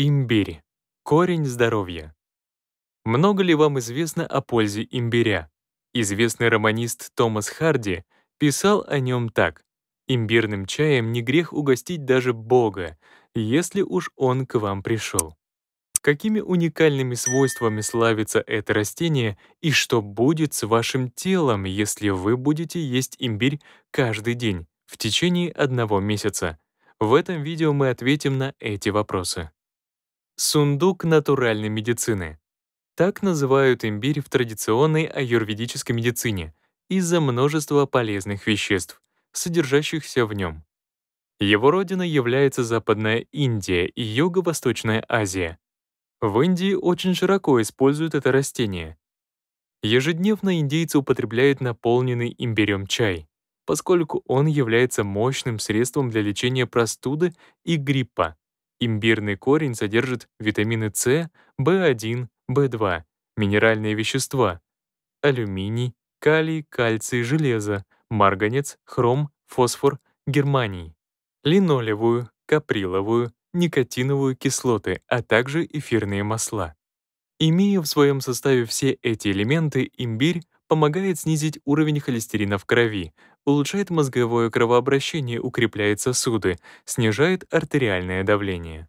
Имбирь. Корень здоровья. Много ли вам известно о пользе имбиря? Известный романист Томас Харди писал о нем так. «Имбирным чаем не грех угостить даже Бога, если уж он к вам пришел». Какими уникальными свойствами славится это растение и что будет с вашим телом, если вы будете есть имбирь каждый день в течение одного месяца? В этом видео мы ответим на эти вопросы. Сундук натуральной медицины. Так называют имбирь в традиционной аюрведической медицине из-за множества полезных веществ, содержащихся в нем. Его родина является Западная Индия и Юго-Восточная Азия. В Индии очень широко используют это растение. Ежедневно индейцы употребляют наполненный имбирем чай, поскольку он является мощным средством для лечения простуды и гриппа, Имбирный корень содержит витамины С, В1, В2, минеральные вещества, алюминий, калий, кальций, железо, марганец, хром, фосфор, германий, линолевую, каприловую, никотиновую кислоты, а также эфирные масла. Имея в своем составе все эти элементы, имбирь помогает снизить уровень холестерина в крови, улучшает мозговое кровообращение, укрепляет сосуды, снижает артериальное давление.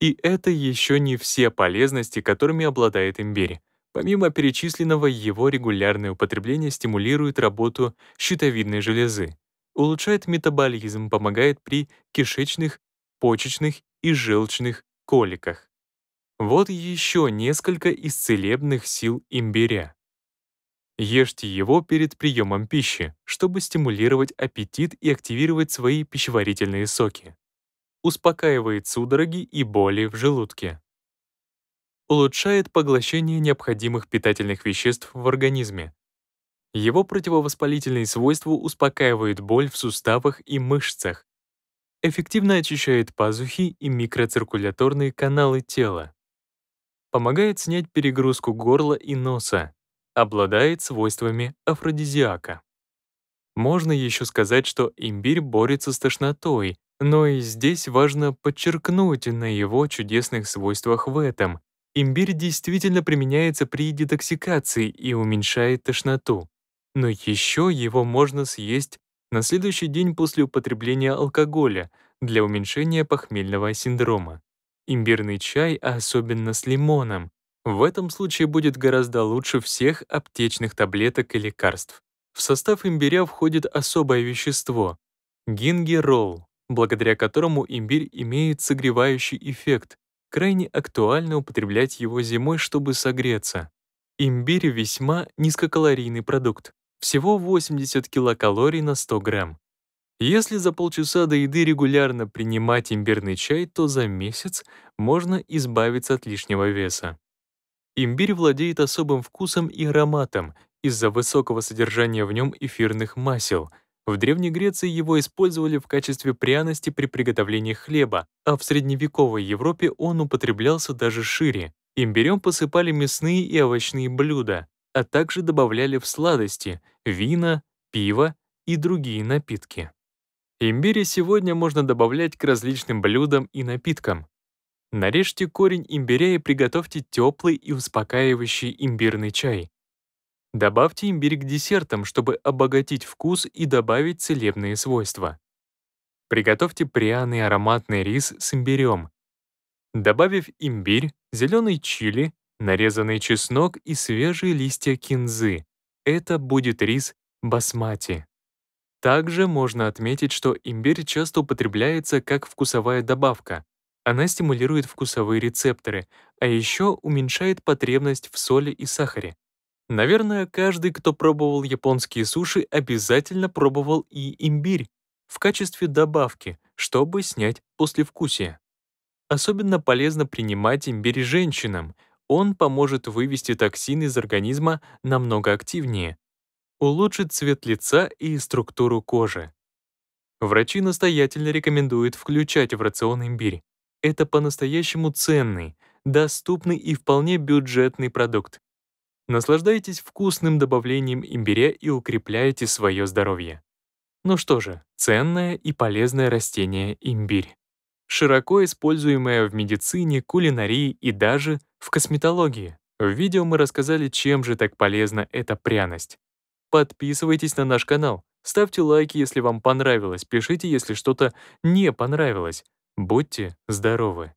И это еще не все полезности, которыми обладает имбирь. Помимо перечисленного, его регулярное употребление стимулирует работу щитовидной железы, улучшает метаболизм, помогает при кишечных, почечных и желчных коликах. Вот еще несколько из целебных сил имбиря. Ешьте его перед приемом пищи, чтобы стимулировать аппетит и активировать свои пищеварительные соки. Успокаивает судороги и боли в желудке. Улучшает поглощение необходимых питательных веществ в организме. Его противовоспалительные свойства успокаивают боль в суставах и мышцах. Эффективно очищает пазухи и микроциркуляторные каналы тела. Помогает снять перегрузку горла и носа, обладает свойствами афродизиака. Можно еще сказать, что имбирь борется с тошнотой, но и здесь важно подчеркнуть на его чудесных свойствах в этом. Имбирь действительно применяется при детоксикации и уменьшает тошноту. Но еще его можно съесть на следующий день после употребления алкоголя для уменьшения похмельного синдрома. Имбирный чай, особенно с лимоном, в этом случае будет гораздо лучше всех аптечных таблеток и лекарств. В состав имбиря входит особое вещество — гингерол, благодаря которому имбирь имеет согревающий эффект. Крайне актуально употреблять его зимой, чтобы согреться. Имбирь — весьма низкокалорийный продукт, всего 80 килокалорий на 100 грамм. Если за полчаса до еды регулярно принимать имбирный чай, то за месяц можно избавиться от лишнего веса. Имбирь владеет особым вкусом и ароматом из-за высокого содержания в нем эфирных масел. В Древней Греции его использовали в качестве пряности при приготовлении хлеба, а в средневековой Европе он употреблялся даже шире. Имбирем посыпали мясные и овощные блюда, а также добавляли в сладости – вина, пиво и другие напитки. Имбирь сегодня можно добавлять к различным блюдам и напиткам. Нарежьте корень имбиря и приготовьте теплый и успокаивающий имбирный чай. Добавьте имбирь к десертам, чтобы обогатить вкус и добавить целебные свойства. Приготовьте пряный ароматный рис с имбирем. Добавив имбирь, зеленый чили, нарезанный чеснок и свежие листья кинзы. Это будет рис басмати. Также можно отметить, что имбирь часто употребляется как вкусовая добавка, она стимулирует вкусовые рецепторы, а еще уменьшает потребность в соли и сахаре. Наверное, каждый, кто пробовал японские суши, обязательно пробовал и имбирь в качестве добавки, чтобы снять послевкусие. Особенно полезно принимать имбирь женщинам. Он поможет вывести токсины из организма намного активнее, улучшит цвет лица и структуру кожи. Врачи настоятельно рекомендуют включать в рацион имбирь это по-настоящему ценный, доступный и вполне бюджетный продукт. Наслаждайтесь вкусным добавлением имбиря и укрепляйте свое здоровье. Ну что же, ценное и полезное растение имбирь. Широко используемое в медицине, кулинарии и даже в косметологии. В видео мы рассказали, чем же так полезна эта пряность. Подписывайтесь на наш канал, ставьте лайки, если вам понравилось, пишите, если что-то не понравилось. Будьте здоровы!